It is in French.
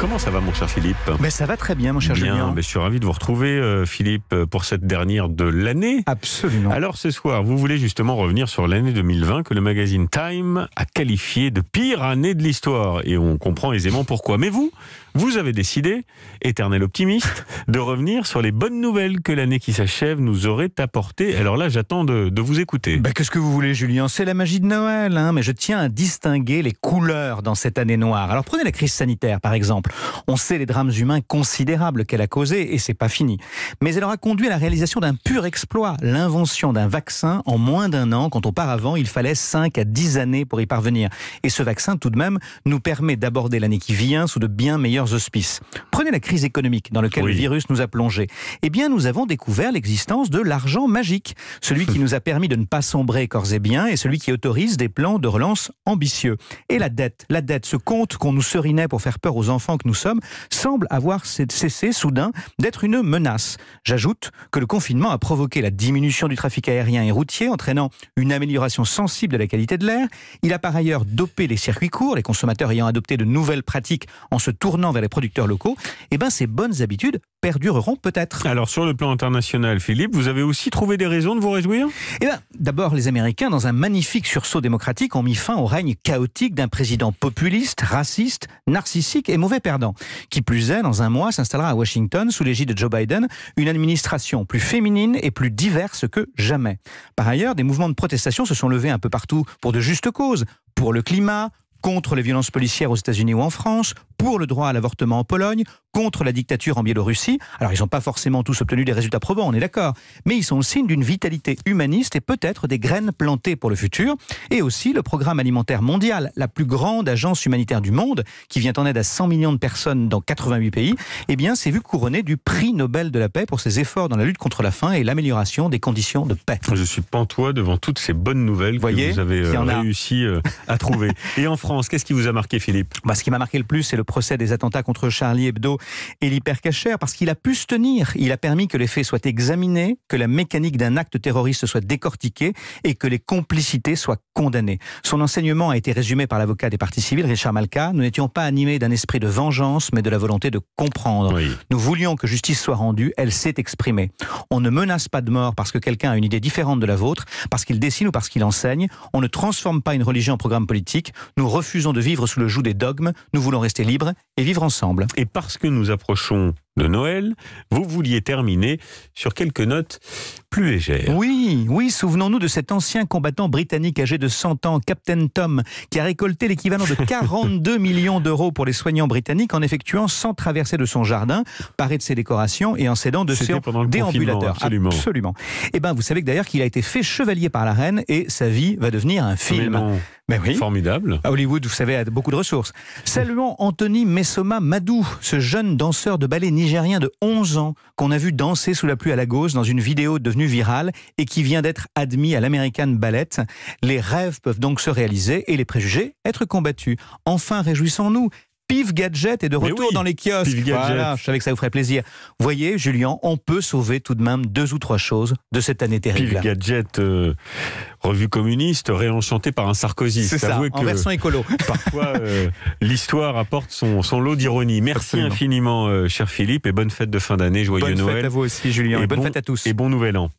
Comment ça va, mon cher Philippe Mais ben, Ça va très bien, mon cher Julien. Ben, je suis ravi de vous retrouver, euh, Philippe, pour cette dernière de l'année. Absolument. Alors, ce soir, vous voulez justement revenir sur l'année 2020 que le magazine Time a qualifié de pire année de l'histoire. Et on comprend aisément pourquoi. Mais vous, vous avez décidé, éternel optimiste, de revenir sur les bonnes nouvelles que l'année qui s'achève nous aurait apportées. Alors là, j'attends de, vous écouter. Ben, qu'est-ce que vous voulez, Julien C'est la magie de Noël. Hein, mais je tiens à distinguer les couleurs dans cette année noire. Alors, prenez la crise sanitaire, par exemple. On sait les drames humains considérables qu'elle a causés, et c'est pas fini. Mais elle aura conduit à la réalisation d'un pur exploit, l'invention d'un vaccin en moins d'un an, quand auparavant il fallait 5 à 10 années pour y parvenir. Et ce vaccin, tout de même, nous permet d'aborder l'année qui vient sous de bien meilleurs auspices. Prenez la crise économique dans laquelle le virus nous a plongé. Eh bien, nous avons découvert l'existence de l'argent magique, celui qui nous a permis de ne pas sombrer corps et biens et celui qui autorise des plans de relance ambitieux. Et la dette, la dette, ce compte qu'on nous serinait pour faire peur aux enfants que nous sommes, semble avoir cessé soudain d'être une menace. J'ajoute que le confinement a provoqué la diminution du trafic aérien et routier, entraînant une amélioration sensible de la qualité de l'air. Il a par ailleurs dopé les circuits courts, les consommateurs ayant adopté de nouvelles pratiques en se tournant vers les producteurs locaux eh ben, ces bonnes habitudes perdureront peut-être. Alors sur le plan international, Philippe, vous avez aussi trouvé des raisons de vous réjouir Eh bien, d'abord, les Américains, dans un magnifique sursaut démocratique, ont mis fin au règne chaotique d'un président populiste, raciste, narcissique et mauvais perdant. Qui plus est, dans un mois, s'installera à Washington, sous l'égide de Joe Biden, une administration plus féminine et plus diverse que jamais. Par ailleurs, des mouvements de protestation se sont levés un peu partout pour de justes causes, pour le climat, contre les violences policières aux États-Unis ou en France, pour le droit à l'avortement en Pologne, contre la dictature en Biélorussie. Alors ils n'ont pas forcément tous obtenu des résultats probants, on est d'accord, mais ils sont le signe d'une vitalité humaniste et peut-être des graines plantées pour le futur. Et aussi le Programme alimentaire mondial, la plus grande agence humanitaire du monde, qui vient en aide à 100 millions de personnes dans 88 pays, eh bien s'est vu couronné du prix Nobel de la paix pour ses efforts dans la lutte contre la faim et l'amélioration des conditions de paix. Je suis pantois devant toutes ces bonnes nouvelles que vous avez euh, réussi euh, à trouver. et en France, qu'est-ce qui vous a marqué Philippe bah, Ce qui m'a marqué le plus, c'est le procès des attentats contre Charlie Hebdo et l'hypercacheur, parce qu'il a pu se tenir. Il a permis que les faits soient examinés, que la mécanique d'un acte terroriste soit décortiquée et que les complicités soient condamnées. Son enseignement a été résumé par l'avocat des partis civils, Richard Malka. Nous n'étions pas animés d'un esprit de vengeance, mais de la volonté de comprendre. Nous voulions que justice soit rendue, elle s'est exprimée. On ne menace pas de mort parce que quelqu'un a une idée différente de la vôtre, parce qu'il dessine ou parce qu'il enseigne. On ne transforme pas une religion en programme politique. Nous refusons de vivre sous le joug des dogmes. Nous voulons rester libres et vivre ensemble. Et parce que nous approchons de Noël, vous vouliez terminer sur quelques notes plus légères. Oui, oui, souvenons-nous de cet ancien combattant britannique âgé de 100 ans, Captain Tom, qui a récolté l'équivalent de 42 millions d'euros pour les soignants britanniques en effectuant 100 traversées de son jardin, paré de ses décorations et en cédant de ses déambulateurs. Absolument. Et eh ben, vous savez d'ailleurs qu'il a été fait chevalier par la reine et sa vie va devenir un film. Mais ben Formidable. À Hollywood, vous savez, a beaucoup de ressources. Saluons Anthony Messoma Madou, ce jeune danseur de ballet de 11 ans qu'on a vu danser sous la pluie à la Lagos dans une vidéo devenue virale et qui vient d'être admis à l'American Ballet. Les rêves peuvent donc se réaliser et les préjugés être combattus. Enfin, réjouissons-nous. Pif Gadget est de retour dans les kiosques. Voilà, je savais que ça vous ferait plaisir. Voyez, Julien, on peut sauver tout de même deux ou trois choses de cette année terrible. Pif Gadget, euh, revue communiste réenchantée par un Sarkozy. C'est ça, en version écolo. Parfois, euh, l'histoire apporte son, lot d'ironie. Merci infiniment, euh, cher Philippe, et bonne fête de fin d'année, joyeux Noël. Bonne fête à vous aussi, Julien, et, bonne fête à tous. Et bon nouvel an.